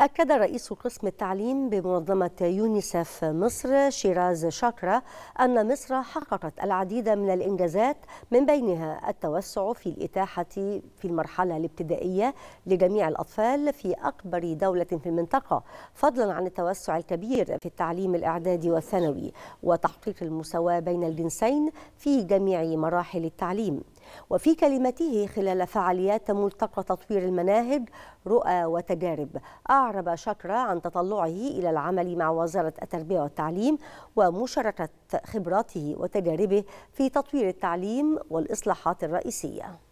أكد رئيس قسم التعليم بمنظمة يونيسف مصر شيراز شاكرا أن مصر حققت العديد من الإنجازات من بينها التوسع في الإتاحة في المرحلة الابتدائية لجميع الأطفال في أكبر دولة في المنطقة فضلا عن التوسع الكبير في التعليم الإعدادي والثانوي وتحقيق المساواة بين الجنسين في جميع مراحل التعليم وفي كلمته خلال فعاليات ملتقى تطوير المناهج رؤى وتجارب أعرب شكرا عن تطلعه إلى العمل مع وزارة التربية والتعليم ومشاركة خبراته وتجاربه في تطوير التعليم والإصلاحات الرئيسية